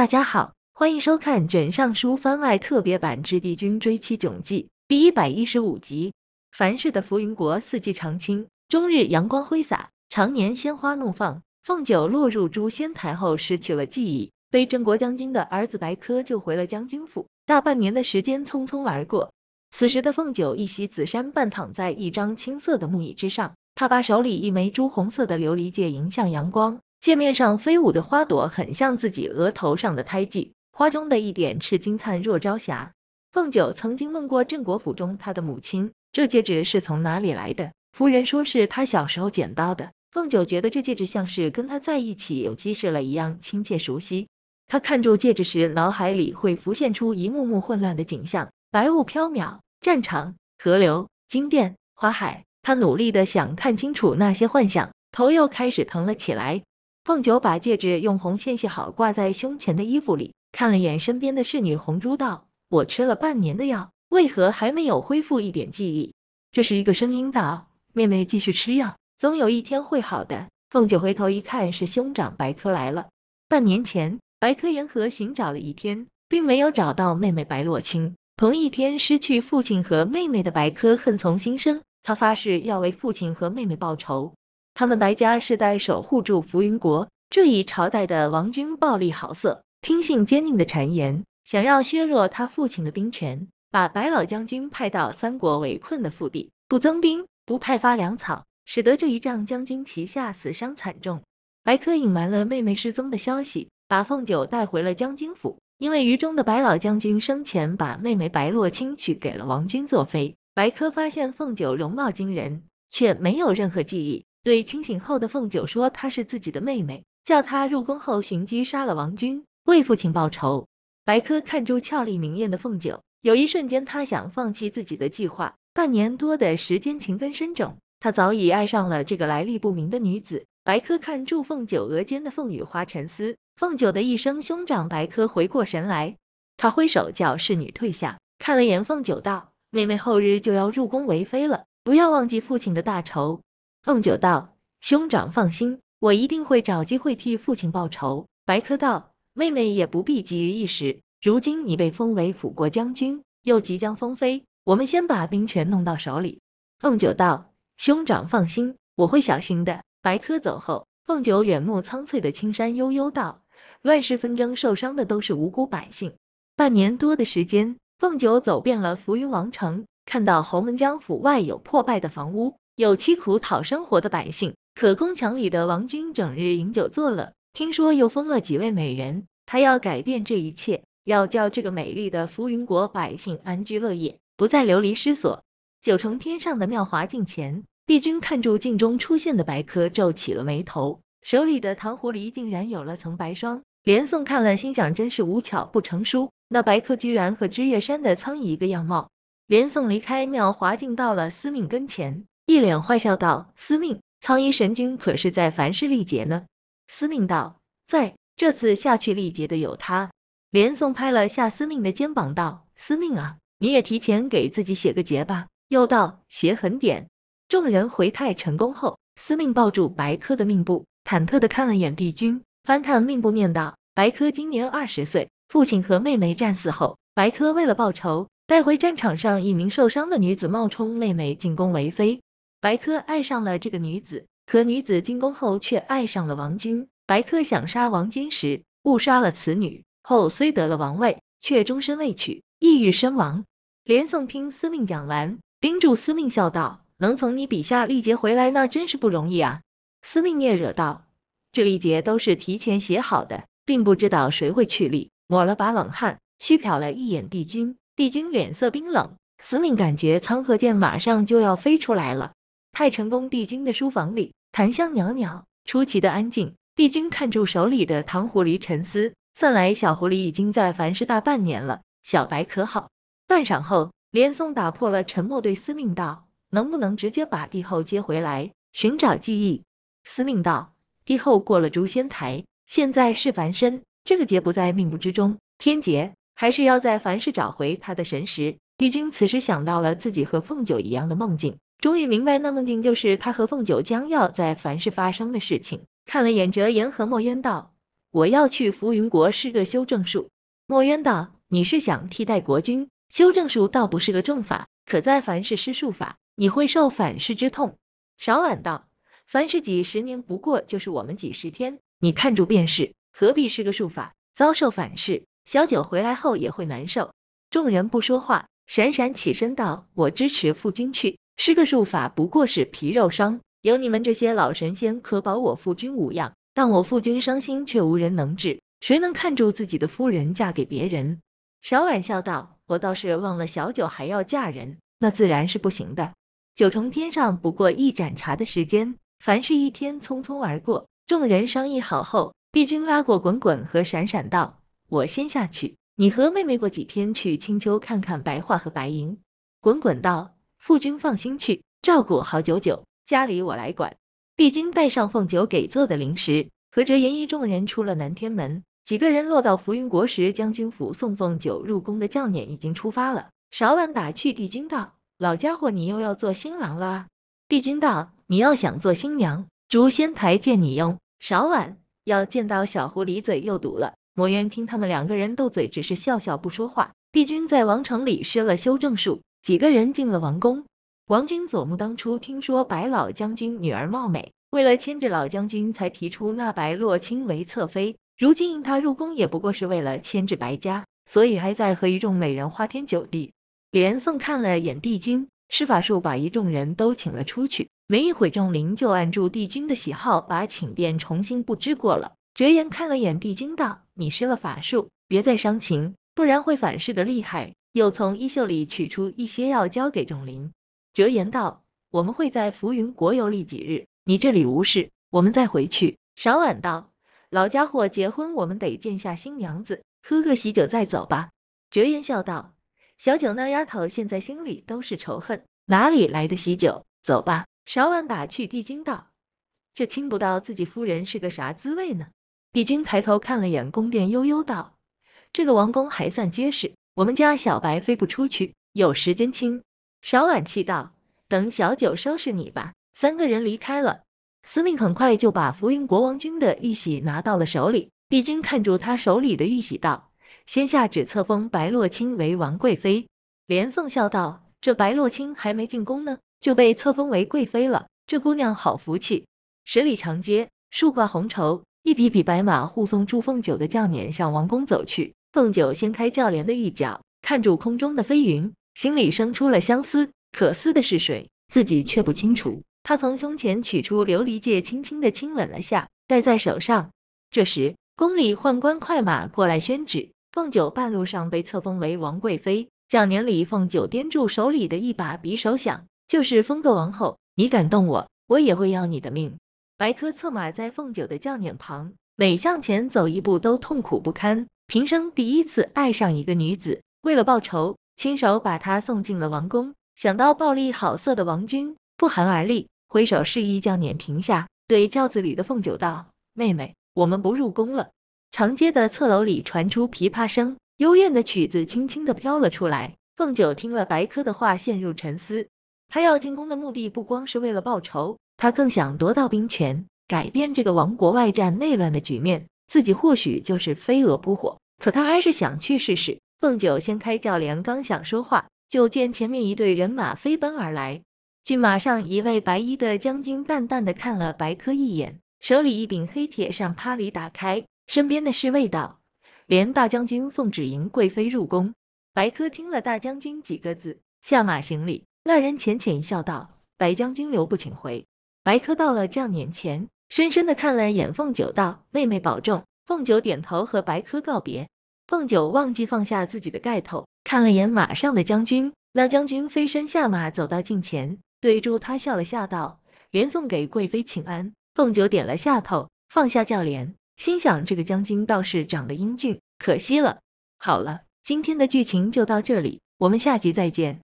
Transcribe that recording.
大家好，欢迎收看《枕上书》番外特别版之帝君追妻囧记第一百一十五集。凡事的浮云国四季常青，终日阳光挥洒，常年鲜花怒放。凤九落入诛仙台后失去了记忆，被镇国将军的儿子白柯救回了将军府。大半年的时间匆匆而过，此时的凤九一袭紫衫，半躺在一张青色的木椅之上，他把手里一枚朱红色的琉璃戒迎向阳光。界面上飞舞的花朵很像自己额头上的胎记，花中的一点赤金灿若朝霞。凤九曾经问过镇国府中他的母亲，这戒指是从哪里来的？夫人说是她小时候捡到的。凤九觉得这戒指像是跟他在一起有几事了一样亲切熟悉。他看住戒指时，脑海里会浮现出一幕幕混乱的景象：白雾飘渺，战场、河流、金殿、花海。他努力的想看清楚那些幻想，头又开始疼了起来。凤九把戒指用红线系好，挂在胸前的衣服里，看了眼身边的侍女红珠，道：“我吃了半年的药，为何还没有恢复一点记忆？”这时，一个声音道：“妹妹，继续吃药，总有一天会好的。”凤九回头一看，是兄长白科来了。半年前，白科沿河寻找了一天，并没有找到妹妹白洛青。同一天，失去父亲和妹妹的白科恨从心生，他发誓要为父亲和妹妹报仇。他们白家世代守护住浮云国这一朝代的王军暴戾好色，听信奸佞的谗言，想要削弱他父亲的兵权，把白老将军派到三国围困的腹地，不增兵，不派发粮草，使得这一仗将军旗下死伤惨重。白科隐瞒了妹妹失踪的消息，把凤九带回了将军府，因为于中的白老将军生前把妹妹白洛清娶给了王军作妃。白科发现凤九容貌惊人，却没有任何记忆。对清醒后的凤九说：“她是自己的妹妹，叫她入宫后寻机杀了王军，为父亲报仇。”白科看住俏丽明艳的凤九，有一瞬间他想放弃自己的计划。半年多的时间，情根深种，他早已爱上了这个来历不明的女子。白科看住凤九额间的凤羽花，沉思。凤九的一声“兄长”，白科回过神来，他挥手叫侍女退下，看了眼凤九道：“妹妹后日就要入宫为妃了，不要忘记父亲的大仇。”凤九道：“兄长放心，我一定会找机会替父亲报仇。”白珂道：“妹妹也不必急于一时，如今你被封为辅国将军，又即将封妃，我们先把兵权弄到手里。”凤九道：“兄长放心，我会小心的。”白珂走后，凤九远目苍翠的青山，悠悠道：“乱世纷争，受伤的都是无辜百姓。”半年多的时间，凤九走遍了浮云王城，看到侯门江府外有破败的房屋。有凄苦讨生活的百姓，可宫墙里的王军整日饮酒作乐。听说又封了几位美人，他要改变这一切，要叫这个美丽的浮云国百姓安居乐业，不再流离失所。九重天上的妙华镜前，帝君看住镜中出现的白客，皱起了眉头。手里的糖葫芦竟然有了层白霜。连宋看了，心想：真是无巧不成书，那白客居然和知月山的苍蝇一个样貌。连宋离开妙华镜，到了司命跟前。一脸坏笑道：“司命，苍衣神君可是在凡事历劫呢？”司命道：“在这次下去历劫的有他。”连宋拍了下司命的肩膀道：“司命啊，你也提前给自己写个劫吧。”又道：“写狠点。”众人回太成功后，司命抱住白科的命簿，忐忑的看了眼帝君，翻看命簿念道：“白科今年二十岁，父亲和妹妹战死后，白科为了报仇，带回战场上一名受伤的女子，冒充妹妹进宫为妃。”白珂爱上了这个女子，可女子进宫后却爱上了王军。白珂想杀王军时，误杀了此女，后虽得了王位，却终身未娶，抑郁身亡。连宋听司命讲完，叮嘱司命笑道：“能从你笔下历劫回来，那真是不容易啊。”司命嗫嚅道：“这历劫都是提前写好的，并不知道谁会去历。”抹了把冷汗，虚瞟了一眼帝君，帝君脸色冰冷。司命感觉苍河剑马上就要飞出来了。太成功帝君的书房里，檀香袅袅，出奇的安静。帝君看住手里的糖狐狸，沉思。算来小狐狸已经在凡世大半年了，小白可好？半晌后，连松打破了沉默，对司命道：“能不能直接把帝后接回来，寻找记忆？”司命道：“帝后过了诛仙台，现在是凡身，这个劫不在命簿之中，天劫还是要在凡世找回他的神识。”帝君此时想到了自己和凤九一样的梦境。终于明白，那梦境就是他和凤九将要在凡世发生的事情。看了眼哲言和墨渊，道：“我要去浮云国施个修正术。”墨渊道：“你是想替代国君？修正术倒不是个重法，可在凡世施术法，你会受反噬之痛。”少婉道：“凡事几十年，不过就是我们几十天，你看住便是，何必是个术法遭受反噬？小九回来后也会难受。”众人不说话，闪闪起身道：“我支持父君去。”施个术法不过是皮肉伤，有你们这些老神仙可保我夫君无恙。但我夫君伤心却无人能治，谁能看住自己的夫人嫁给别人？小婉笑道：“我倒是忘了小九还要嫁人，那自然是不行的。”九重天上不过一盏茶的时间，凡事一天匆匆而过。众人商议好后，帝君拉过滚滚和闪闪道：“我先下去，你和妹妹过几天去青丘看看白桦和白银。”滚滚道。父君放心去，照顾好九九，家里我来管。帝君带上凤九给做的零食，和着颜一众人出了南天门。几个人落到浮云国时，将军府送凤九入宫的轿撵已经出发了。少晚打趣帝君道：“老家伙，你又要做新郎了。”帝君道：“你要想做新娘，诛仙台见你哟。”少晚，要见到小狐狸嘴又堵了。魔渊听他们两个人斗嘴，只是笑笑不说话。帝君在王城里施了修正术。几个人进了王宫。王军佐木当初听说白老将军女儿貌美，为了牵制老将军，才提出纳白洛青为侧妃。如今迎他入宫，也不过是为了牵制白家，所以还在和一众美人花天酒地。连宋看了眼帝君，施法术把一众人都请了出去。没一会众灵就按住帝君的喜好，把请殿重新布置过了。折颜看了眼帝君，道：“你施了法术，别再伤情，不然会反噬的厉害。”又从衣袖里取出一些药，交给仲林。哲言道：“我们会在浮云国游历几日，你这里无事，我们再回去。”少晚道：“老家伙结婚，我们得见下新娘子，喝个喜酒再走吧。”哲言笑道：“小九那丫头现在心里都是仇恨，哪里来的喜酒？走吧。”少晚打趣帝君道：“这亲不到自己夫人是个啥滋味呢？”帝君抬头看了眼宫殿，悠悠道：“这个王宫还算结实。”我们家小白飞不出去，有时间亲。少婉气道：“等小九收拾你吧。”三个人离开了。司命很快就把浮云国王君的玉玺拿到了手里。帝君看住他手里的玉玺，道：“先下旨册封白洛卿为王贵妃。”连宋笑道：“这白洛卿还没进宫呢，就被册封为贵妃了。这姑娘好福气。”十里长街，树挂红绸，一匹匹白马护送祝凤九的轿辇向王宫走去。凤九掀开轿帘的一角，看住空中的飞云，心里生出了相思。可思的是谁？自己却不清楚。她从胸前取出琉璃戒，轻轻的亲吻了下，戴在手上。这时，宫里宦官快马过来宣旨，凤九半路上被册封为王贵妃。轿年里，凤九掂住手里的一把匕首，想就是封个王后，你敢动我，我也会要你的命。白珂策马在凤九的轿辇旁，每向前走一步，都痛苦不堪。平生第一次爱上一个女子，为了报仇，亲手把她送进了王宫。想到暴戾好色的王君，不寒而栗。挥手示意轿辇停下，对轿子里的凤九道：“妹妹，我们不入宫了。”长街的侧楼里传出琵琶声，幽怨的曲子轻轻地飘了出来。凤九听了白珂的话，陷入沉思。他要进宫的目的不光是为了报仇，他更想夺到兵权，改变这个王国外战内乱的局面。自己或许就是飞蛾扑火。可他还是想去试试。凤九掀开轿帘，刚想说话，就见前面一队人马飞奔而来。骏马上一位白衣的将军淡淡的看了白科一眼，手里一柄黑铁上啪里打开，身边的侍卫道：“连大将军奉旨迎贵妃入宫。”白科听了大将军几个字，下马行礼。那人浅浅一笑，道：“白将军留步，请回。”白科到了将辇前，深深的看了眼凤九，道：“妹妹保重。”凤九点头和白珂告别。凤九忘记放下自己的盖头，看了眼马上的将军。那将军飞身下马，走到近前，对住他笑了笑，道：“元送给贵妃请安。”凤九点了下头，放下轿帘，心想这个将军倒是长得英俊，可惜了。好了，今天的剧情就到这里，我们下集再见。